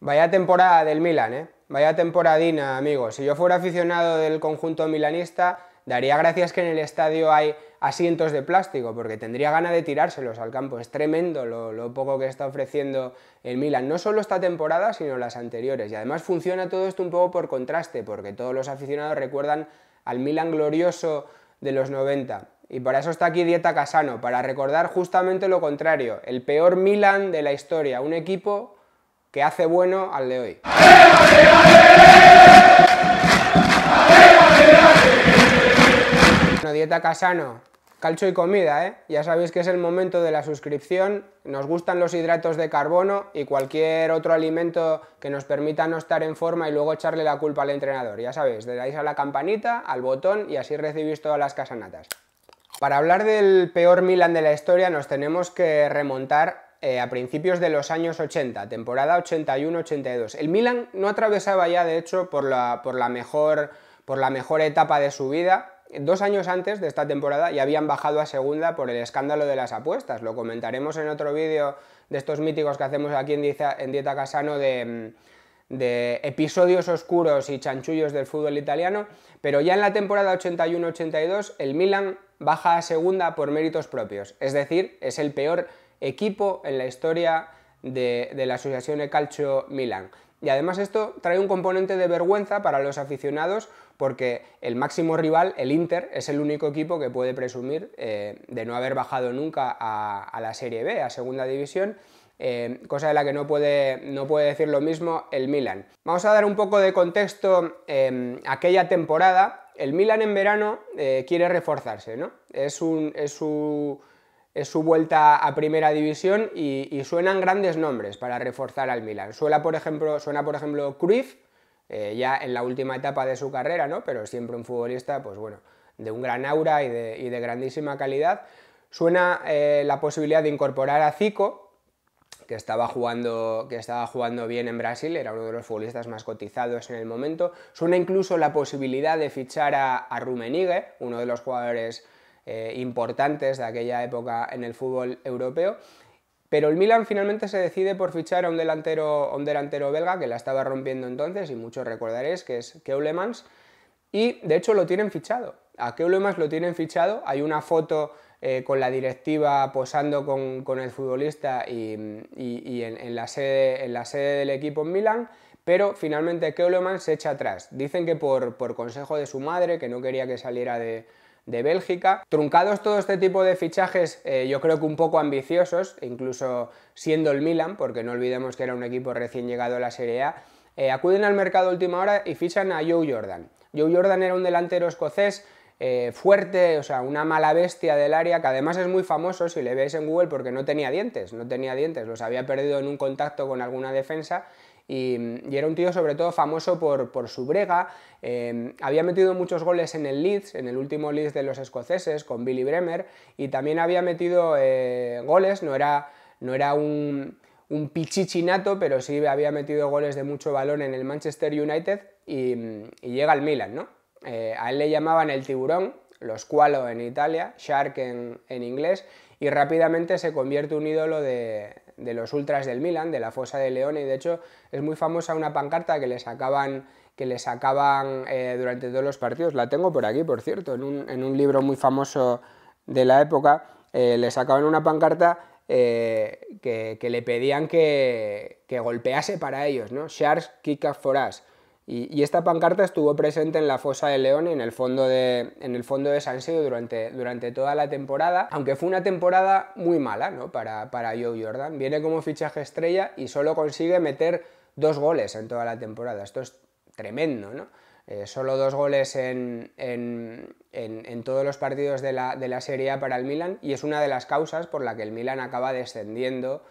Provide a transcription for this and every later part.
Vaya temporada del Milan, ¿eh? Vaya temporadina, amigos. Si yo fuera aficionado del conjunto milanista, daría gracias que en el estadio hay asientos de plástico, porque tendría ganas de tirárselos al campo. Es tremendo lo, lo, poco que está ofreciendo el Milan, no solo esta temporada, sino las anteriores. Y además funciona todo esto un poco por contraste, porque todos los aficionados recuerdan al Milan glorioso de los 90. Y para eso está aquí Dieta Casano, para recordar justamente lo contrario, el peor Milan de la historia, un equipo que hace bueno al de hoy. dieta casano, calcho y comida, ¿eh? Ya sabéis que es el momento de la suscripción, nos gustan los hidratos de carbono y cualquier otro alimento que nos permita no estar en forma y luego echarle la culpa al entrenador. Ya sabéis, le dais a la campanita, al botón y así recibís todas las casanatas. Para hablar del peor Milan de la historia nos tenemos que remontar eh, a principios de los años 80, temporada 81-82. El Milan no atravesaba ya, de hecho, por la, por la, mejor, por la mejor etapa de su vida. Dos años antes de esta temporada ya habían bajado a segunda por el escándalo de las apuestas. Lo comentaremos en otro vídeo de estos míticos que hacemos aquí en Dieta, en Dieta Casano de mm, de episodios oscuros y chanchullos del fútbol italiano, pero ya en la temporada 81-82 el Milan baja a segunda por méritos propios, es decir, es el peor equipo en la historia de, la Asociación de Calcio Milán. Y además esto trae un componente de vergüenza para los aficionados porque el máximo rival, el Inter, es el único equipo que puede presumir eh, de no haber bajado nunca a, la Serie B, a Segunda División, eh, cosa de la que no puede, no puede, decir lo mismo el Milan. Vamos a dar un poco de contexto eh, aquella temporada. El Milan en verano eh, quiere reforzarse, ¿no? Es, un, es su vuelta a primera división y, suenan grandes nombres para reforzar al Milan. Suena, por ejemplo, suena, por ejemplo Cruyff, eh, ya en la última etapa de su carrera, ¿no? pero siempre un futbolista, pues bueno, de un gran aura y de, grandísima calidad. Suena eh, la posibilidad de incorporar a Zico, que estaba, jugando, que estaba jugando bien en Brasil, era uno de los futbolistas más cotizados en el momento. Suena incluso la posibilidad de fichar a, a Rumenigue, uno de los jugadores eh, importantes de aquella época en el fútbol europeo. Pero el Milan finalmente se decide por fichar a un delantero, un delantero belga que la estaba rompiendo entonces y muchos recordaréis que es Keulemans. Y de hecho lo tienen fichado. A Keulemans lo tienen fichado. Hay una foto eh, con la directiva posando con, el futbolista y, en, la sede, en la sede del equipo en Milán pero finalmente Keulemans se echa atrás. Dicen que por, por, consejo de su madre, que no quería que saliera de, de Bélgica. Truncados todo este tipo de fichajes, eh, yo creo que un poco ambiciosos, incluso siendo el Milan, porque no olvidemos que era un equipo recién llegado a la Serie A, eh, acuden al mercado última hora y fichan a Joe Jordan. Joe Jordan era un delantero escocés eh, fuerte, o sea, una mala bestia del área, que además es muy famoso si le veis en Google porque no tenía dientes, no tenía dientes, los había perdido en un contacto con alguna defensa y, era un tío sobre todo famoso por, su brega. Eh, había metido muchos goles en el Leeds, en el último Leeds de los escoceses, con Billy Bremer, y también había metido eh, goles, no era, no era un, pichichinato, pero sí había metido goles de mucho balón en el Manchester United y, llega al Milan, ¿no? Eh, a él le llamaban el tiburón, los cualo en Italia, shark en, en inglés, y rápidamente se convierte un ídolo de, de los ultras del Milan, de la fosa de León, y de hecho es muy famosa una pancarta que les sacaban que les sacaban eh, durante todos los partidos. La tengo por aquí, por cierto, en un, libro muy famoso de la época, eh, le sacaban una pancarta eh, que, le pedían que, que golpease para ellos, ¿no? Sharks kick up for us. Y, esta pancarta estuvo presente en la Fosa de León y en el fondo de, en el fondo de San Siro durante, durante toda la temporada, aunque fue una temporada muy mala ¿no? para, para Joe Jordan. Viene como fichaje estrella y solo consigue meter dos goles en toda la temporada. Esto es tremendo, ¿no? Eh, solo dos goles en, todos los partidos de la, Serie A para el Milan y es una de las causas por la que el Milan acaba descendiendo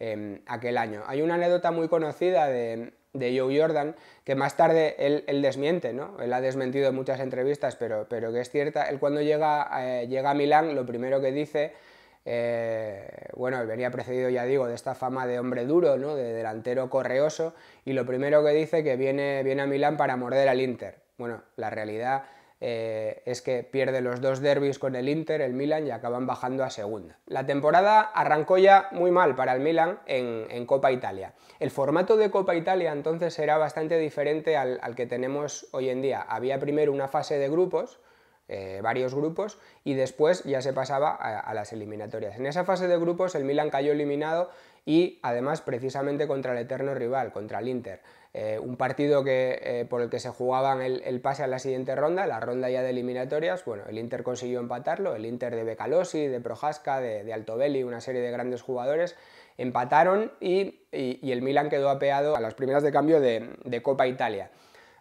em, aquel año. Hay una anécdota muy conocida de, de Joe Jordan, que más tarde él, desmiente, ¿no? Él ha desmentido en muchas entrevistas, pero, pero que es cierta. Él cuando llega, eh, llega a Milán, lo primero que dice, eh, bueno, bueno, venía precedido, ya digo, de esta fama de hombre duro, ¿no? De delantero correoso, y lo primero que dice que viene, viene a Milán para morder al Inter. Bueno, la realidad eh, es que pierde los dos derbis con el Inter, el Milan y acaban bajando a segunda. La temporada arrancó ya muy mal para el Milan en, Copa Italia. El formato de Copa Italia entonces era bastante diferente al, que tenemos hoy en día. Había primero una fase de grupos, eh, varios grupos y después ya se pasaba a, las eliminatorias. En esa fase de grupos el Milan cayó eliminado y además precisamente contra el eterno rival, contra el Inter. Eh, un partido que, eh, por el que se jugaban el, pase a la siguiente ronda, la ronda ya de eliminatorias. Bueno, el Inter consiguió empatarlo, el Inter de Becalosi, de Projasca, de, Altobelli, una serie de grandes jugadores, empataron y, el Milan quedó apeado a las primeras de cambio de, de Copa Italia.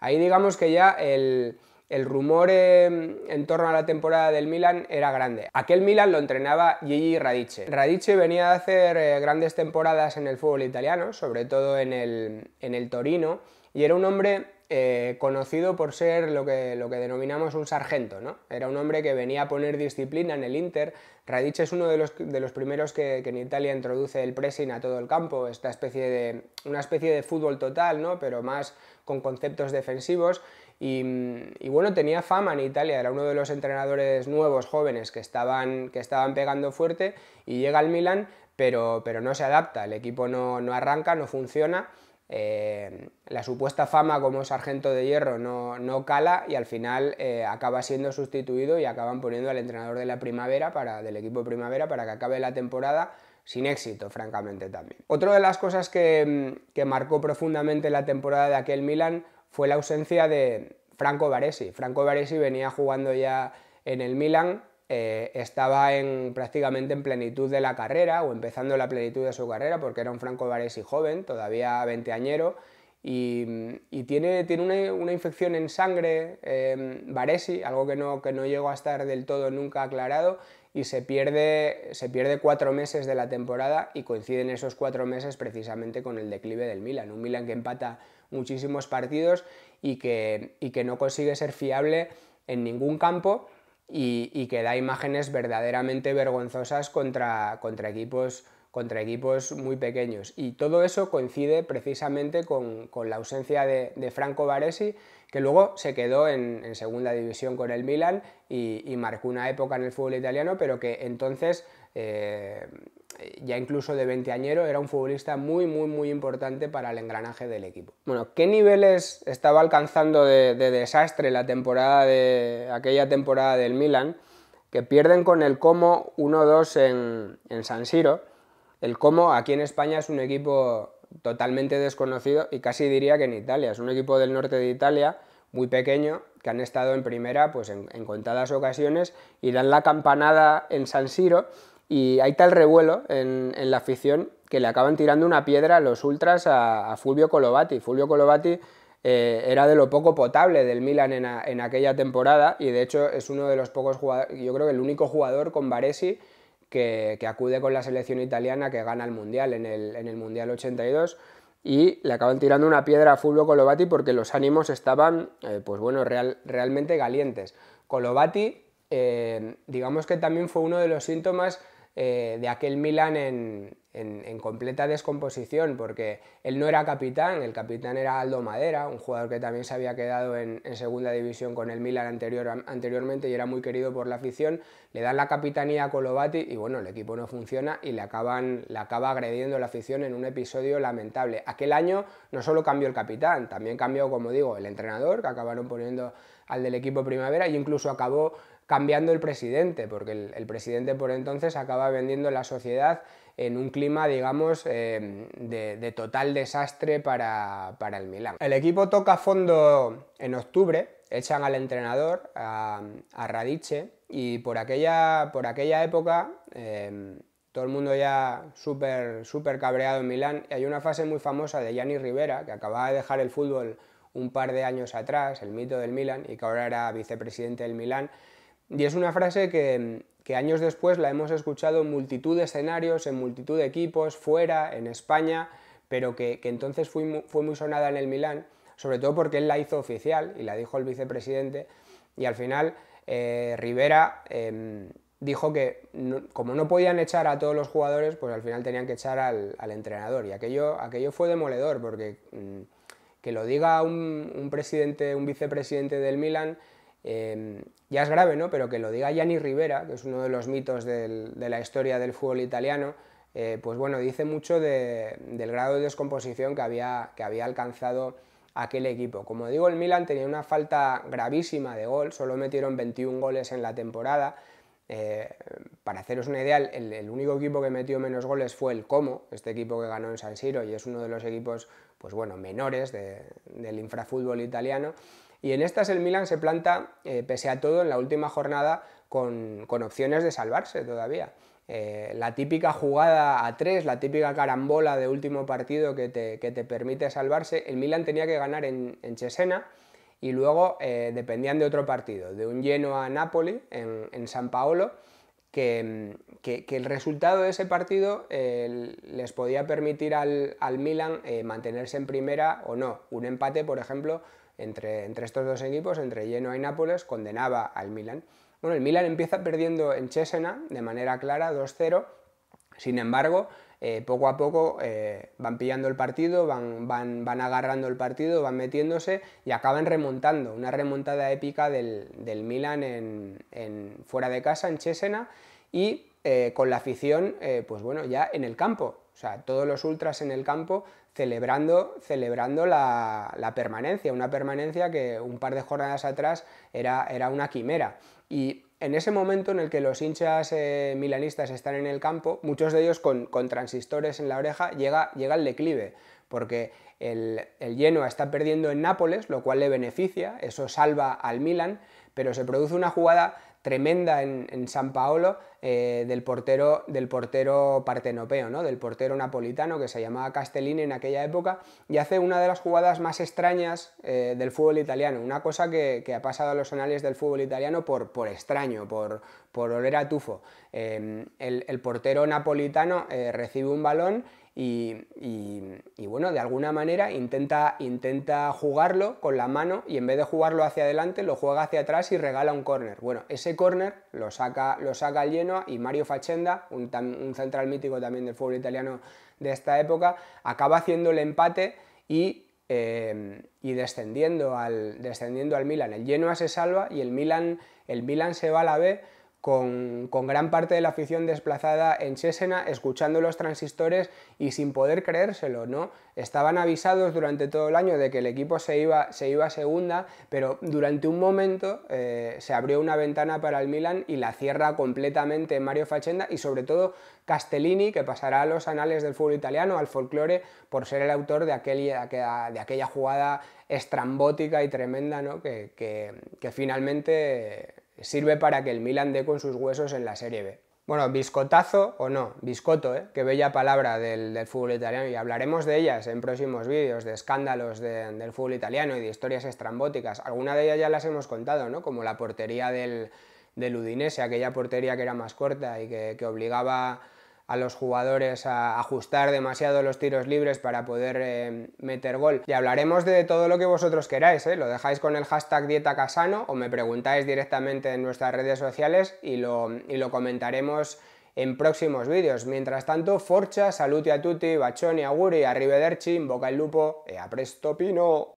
Ahí digamos que ya el, el rumor en torno a la temporada del Milan era grande. Aquel Milan lo entrenaba Gigi Radice. Radice venía a hacer eh, grandes temporadas en el fútbol italiano, sobre todo en el, Torino, y era un hombre eh, conocido por ser lo que, lo que denominamos un sargento, ¿no? Era un hombre que venía a poner disciplina en el Inter. Radice es uno de los, primeros que, en Italia introduce el pressing a todo el campo, esta especie de, una especie de fútbol total, ¿no? Pero más con conceptos defensivos. Y, bueno, tenía fama en Italia, era uno de los entrenadores nuevos, jóvenes, que estaban, que estaban pegando fuerte y llega al Milan, pero, no se adapta, el equipo no, arranca, no funciona. Eh, la supuesta fama como sargento de hierro no, cala y al final eh, acaba siendo sustituido y acaban poniendo al entrenador de la primavera para, del equipo de primavera para que acabe la temporada sin éxito, francamente también. Otra de las cosas que, que marcó profundamente la temporada de aquel Milan fue la ausencia de Franco Baresi. Franco Baresi venía jugando ya en el Milan, eh, estaba en, prácticamente en plenitud de la carrera o empezando la plenitud de su carrera porque era un Franco Baresi joven, todavía veinteañero, y, y tiene, tiene una, infección en sangre Baresi, em, algo que no, que no llegó a estar del todo nunca aclarado, y se pierde, se pierde cuatro meses de la temporada y coinciden esos cuatro meses precisamente con el declive del Milan, un Milan que empata muchísimos partidos y que, que no consigue ser fiable en ningún campo y, que da imágenes verdaderamente vergonzosas contra, contra, equipos, contra equipos muy pequeños. Y todo eso coincide precisamente con, la ausencia de, Franco Baresi, que luego se quedó en, segunda división con el Milan y, marcó una época en el fútbol italiano, pero que entonces eh, ya incluso de 20añero era un futbolista muy, muy, muy importante para el engranaje del equipo. Bueno, ¿qué niveles estaba alcanzando de, desastre la temporada de aquella temporada del Milan? Que pierden con el Como 1-2 en, San Siro. El Como aquí en España es un equipo totalmente desconocido y casi diría que en Italia. Es un equipo del norte de Italia, muy pequeño, que han estado en primera pues en contadas ocasiones y dan la campanada en San Siro y hay tal revuelo en, la afición que le acaban tirando una piedra a los ultras a, Fulvio Colovati. Fulvio Colovati eh, era de lo poco potable del Milan en, aquella temporada y de hecho es uno de los pocos jugadores, yo creo que el único jugador con Baresi que, acude con la selección italiana que gana el Mundial en el, Mundial 82 y le acaban tirando una piedra a Fulvio Colovati porque los ánimos estaban, eh, pues bueno, realmente calientes. Colovati, eh, digamos que también fue uno de los síntomas eh, de aquel Milan en, completa descomposición, porque él no era capitán, el capitán era Aldo Madera, un jugador que también se había quedado en, segunda división con el Milan anterior, anteriormente y era muy querido por la afición, le dan la capitanía a colobati y bueno, el equipo no funciona y le, acaban, le acaba agrediendo la afición en un episodio lamentable. Aquel año no solo cambió el capitán, también cambió, como digo, el entrenador, que acabaron poniendo al del equipo primavera, y e incluso acabó cambiando el presidente, porque el, presidente por entonces acaba vendiendo la sociedad en un clima, digamos, eh, de, total desastre para, para el Milán. El equipo toca fondo en octubre, echan al entrenador, a, a, Radice, y por aquella, por aquella época, em, todo el mundo ya súper cabreado en Milán, y hay una fase muy famosa de Gianni Rivera, que acababa de dejar el fútbol un par de años atrás, el mito del Milán, y que ahora era vicepresidente del Milán, y es una frase que, años después la hemos escuchado en multitud de escenarios, en multitud de equipos, fuera, en España, pero que, entonces fue muy, sonada en el Milán, sobre todo porque él la hizo oficial y la dijo el vicepresidente, y al final eh, Rivera em, dijo que como no podían echar a todos los jugadores, pues al final tenían que echar al, entrenador, y aquello, aquello fue demoledor, porque mm, que lo diga un, presidente, un vicepresidente del Milán, Em, ya es grave, ¿no? Pero que lo diga Gianni Rivera, que es uno de los mitos de la historia del fútbol italiano, eh, pues bueno, dice mucho del grado de descomposición que había, alcanzado aquel equipo. Como digo, el Milan tenía una falta gravísima de gol, solo metieron 21 goles en la temporada. Eh, para haceros una idea, el, único equipo que metió menos goles fue el Como, este equipo que ganó en San Siro y es uno de los equipos, pues bueno, menores del infrafútbol italiano. Y en estas el Milan se planta, eh, pese a todo, en la última jornada con, con opciones de salvarse todavía. Eh, la típica jugada a tres, la típica carambola de último partido que te, que te permite salvarse, el Milan tenía que ganar en, en Chesena y luego eh, dependían de otro partido, de un lleno a Napoli en, en San Paolo, que, que, el resultado de ese partido les podía permitir al, al Milan mantenerse en primera o no. Un empate, por ejemplo, entre, estos dos equipos, entre Genoa y Nápoles, condenaba al Milan. Bueno, el Milan empieza perdiendo en Chesena de manera clara, 2-0. Sin embargo, eh, poco a poco eh, van pillando el partido, van, agarrando el partido, van metiéndose y acaban remontando. Una remontada épica del, Milan en, fuera de casa, en Chesena, y eh, con la afición, pues bueno, ya en el campo. O sea, todos los ultras en el campo celebrando, celebrando la, permanencia, una permanencia que un par de jornadas atrás era, una quimera. Y en ese momento en el que los hinchas eh, milanistas están en el campo, muchos de ellos con, transistores en la oreja, llega, el declive, porque el, el, Genoa está perdiendo en Nápoles, lo cual le beneficia, eso salva al Milan, pero se produce una jugada tremenda en San Paolo eh, del, portero, del portero partenopeo, ¿no? del portero napolitano que se llamaba Castellini en aquella época, y hace una de las jugadas más extrañas eh, del fútbol italiano, una cosa que, ha pasado a los anales del fútbol italiano por, extraño, por, por oler a tufo. Eh, el, portero napolitano recibe un balón y, bueno, de alguna manera intenta, jugarlo con la mano y en vez de jugarlo hacia adelante, lo juega hacia atrás y regala un córner. Bueno, ese córner lo saca, lo saca el y Mario Facenda, un, central mítico también del fútbol italiano de esta época, acaba haciendo el empate y eh, descendiendo al, descendiendo al Milan. El Genoa se salva y el Milan, el Milan se va a la B con, gran parte de la afición desplazada en Chesena, escuchando los transistores y sin poder creérselo, ¿no? Estaban avisados durante todo el año de que el equipo se iba, se iba a segunda, pero durante un momento eh, se abrió una ventana para el Milan y la cierra completamente Mario Facenda y sobre todo Castellini, que pasará a los anales del fútbol italiano, al folclore, por ser el autor de, aquella, jugada estrambótica y tremenda, ¿no? que, que finalmente sirve para que el Milan dé con sus huesos en la Serie B. Bueno, biscotazo o no, biscoto, ¿eh? qué bella palabra del, fútbol italiano y hablaremos de ellas en próximos vídeos, de escándalos del fútbol italiano y de historias estrambóticas. Alguna de ellas ya las hemos contado, ¿no? Como la portería del, Udinese, aquella portería que era más corta y que obligaba a los jugadores a ajustar demasiado los tiros libres para poder eh, meter gol. Y hablaremos de todo lo que vosotros queráis, ¿eh? lo dejáis con el hashtag Dieta o me preguntáis directamente en nuestras redes sociales y lo, lo comentaremos en próximos vídeos. Mientras tanto, forcha, saluti a tutti, bacioni, auguri, arrivederci, boca el lupo e a presto pino.